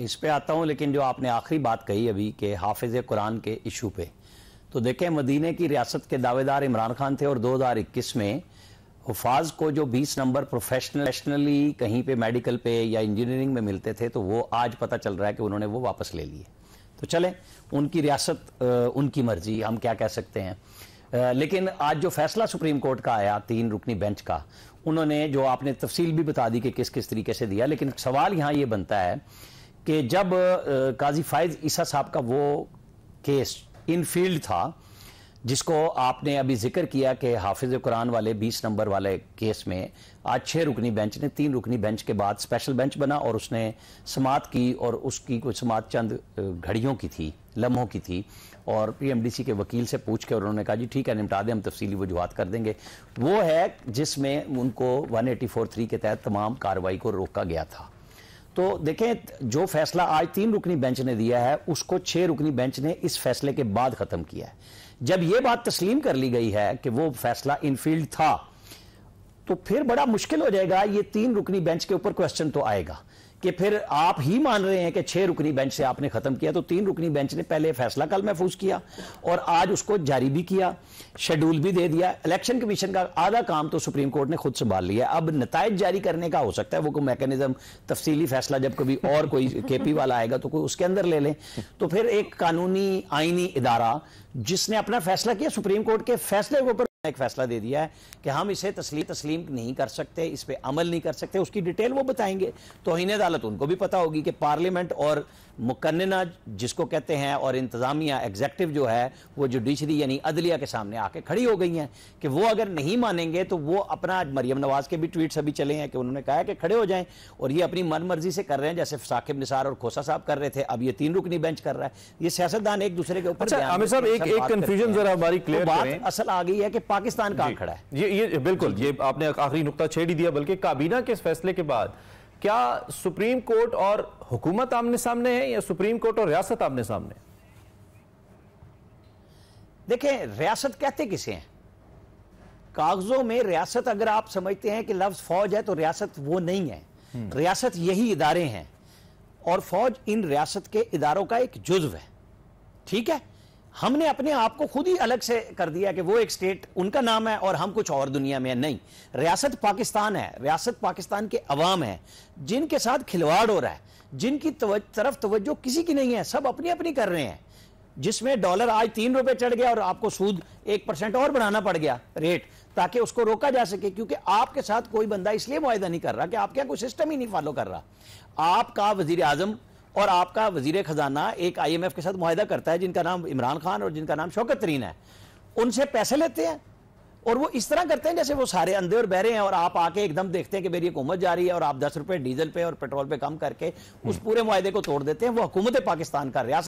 इस पे आता हूँ लेकिन जो आपने आखिरी बात कही अभी कि हाफिज़ कुरान के इशू पे तो देखें मदीने की रियासत के दावेदार इमरान खान थे और 2021 में हफाज को जो 20 नंबर प्रोफेशनली कहीं पे मेडिकल पे या इंजीनियरिंग में मिलते थे तो वो आज पता चल रहा है कि उन्होंने वो वापस ले लिए तो चलें उनकी रियासत उनकी मर्जी हम क्या कह सकते हैं लेकिन आज जो फैसला सुप्रीम कोर्ट का आया तीन रुकनी बेंच का उन्होंने जो आपने तफसील भी बता दी कि किस किस तरीके से दिया लेकिन सवाल यहाँ ये बनता है कि जब काजी फायज ईसा साहब का वो केस इन फील्ड था जिसको आपने अभी जिक्र किया कि हाफिज कुरान वाले 20 नंबर वाले केस में आज छः रुकनी बेंच ने तीन रुकनी बेंच के बाद स्पेशल बेंच बना और उसने समात की और उसकी कुछ समात चंद घड़ियों की थी लम्हों की थी और पीएमडीसी के वकील से पूछ के उन्होंने कहा जी ठीक है निपटा दें हम तफसीली वजूहत कर देंगे वो है जिसमें उनको वन एटी फोर थ्री के तहत तमाम कार्रवाई को रोका गया था तो देखें जो फैसला आज तीन रुकनी बेंच ने दिया है उसको छह रुकनी बेंच ने इस फैसले के बाद ख़त्म किया है जब यह बात तस्लीम कर ली गई है कि वो फैसला इनफील्ड था तो फिर बड़ा मुश्किल हो जाएगा ये तीन रुकनी बेंच के ऊपर क्वेश्चन तो आएगा कि फिर आप ही मान रहे हैं कि छह रुकनी बेंच से आपने खत्म किया तो तीन रुकनी बेंच ने पहले फैसला कल महफूज किया और आज उसको जारी भी किया शेड्यूल भी दे दिया इलेक्शन कमीशन का आधा काम तो सुप्रीम कोर्ट ने खुद संभाल लिया अब नतज जारी करने का हो सकता है वो कोई मैकेनिज्म तफसीली फैसला जब कभी और कोई केपी वाला आएगा तो कोई उसके अंदर ले लें तो फिर एक कानूनी आइनी इदारा जिसने अपना फैसला किया सुप्रीम कोर्ट के फैसले के ऊपर एक फैसला दे दिया है कि हम इसे तस्लीम तस्लीम नहीं कर सकते इस पर अमल नहीं कर सकते उसकी डिटेल वो बताएंगे तो तोहन अदालत उनको भी पता होगी कि पार्लियामेंट और मुकन्ना जिसको कहते हैं और इंतज़ामिया एग्जेक्टिव जो है वो जुडिशरी यानी अदलिया के सामने आके खड़ी हो गई हैं कि वो अगर नहीं मानेंगे तो वो अपना आज मरियम नवाज़ के भी ट्वीट्स अभी चले हैं कि उन्होंने कहा कि खड़े हो जाएं और ये अपनी मन मर्जी से कर रहे हैं जैसे साकिब निसार और खोसा साहब कर रहे थे अब ये तीन रुकनी बेंच कर रहा है ये सियासतदान एक दूसरे के ऊपर अच्छा, तो असल आ गई है कि पाकिस्तान कहाँ खड़ा है ये ये बिल्कुल ये आपने आखिरी नुकता छेड़ ही दिया बल्कि काबीना के फैसले के बाद क्या सुप्रीम कोर्ट और हुकूमत आमने सामने है या सुप्रीम कोर्ट और रियासत आमने सामने देखें रियासत कहते किसे हैं कागजों में रियासत अगर आप समझते हैं कि लफ्ज फौज है तो रियासत वो नहीं है हम्म। रियासत यही इदारे हैं और फौज इन रियासत के इदारों का एक जुज्व है ठीक है हमने अपने आप को खुद ही अलग से कर दिया कि वो एक स्टेट उनका नाम है और हम कुछ और दुनिया में नहीं रियासत पाकिस्तान है रियासत पाकिस्तान के अवाम है जिनके साथ खिलवाड़ हो रहा है जिनकी तवज, तरफ तवज्जो किसी की नहीं है सब अपनी अपनी कर रहे हैं जिसमें डॉलर आज तीन रुपए चढ़ गया और आपको सूद एक परसेंट और बढ़ाना पड़ गया रेट ताकि उसको रोका जा सके क्योंकि आपके साथ कोई बंदा इसलिए मुआदा नहीं कर रहा कि आपके यहाँ कोई सिस्टम ही नहीं फॉलो कर रहा आपका वजीर आजम और आपका वजीर खजाना एक आई एम एफ के साथ माहिदा करता है जिनका नाम इमरान खान और जिनका नाम शौकत तरीन है उनसे पैसे लेते हैं और वो इस तरह करते हैं जैसे वो सारे अंधे और बहरे हैं और आप आके एकदम देखते हैं कि मेरी हुकूमत जा रही है और आप दस रुपए डीजल पे और पेट्रोल पे कम करके उस हम्म। पूरे माहे को तोड़ देते हैं वो हुकूमत पाकिस्तान का रियासत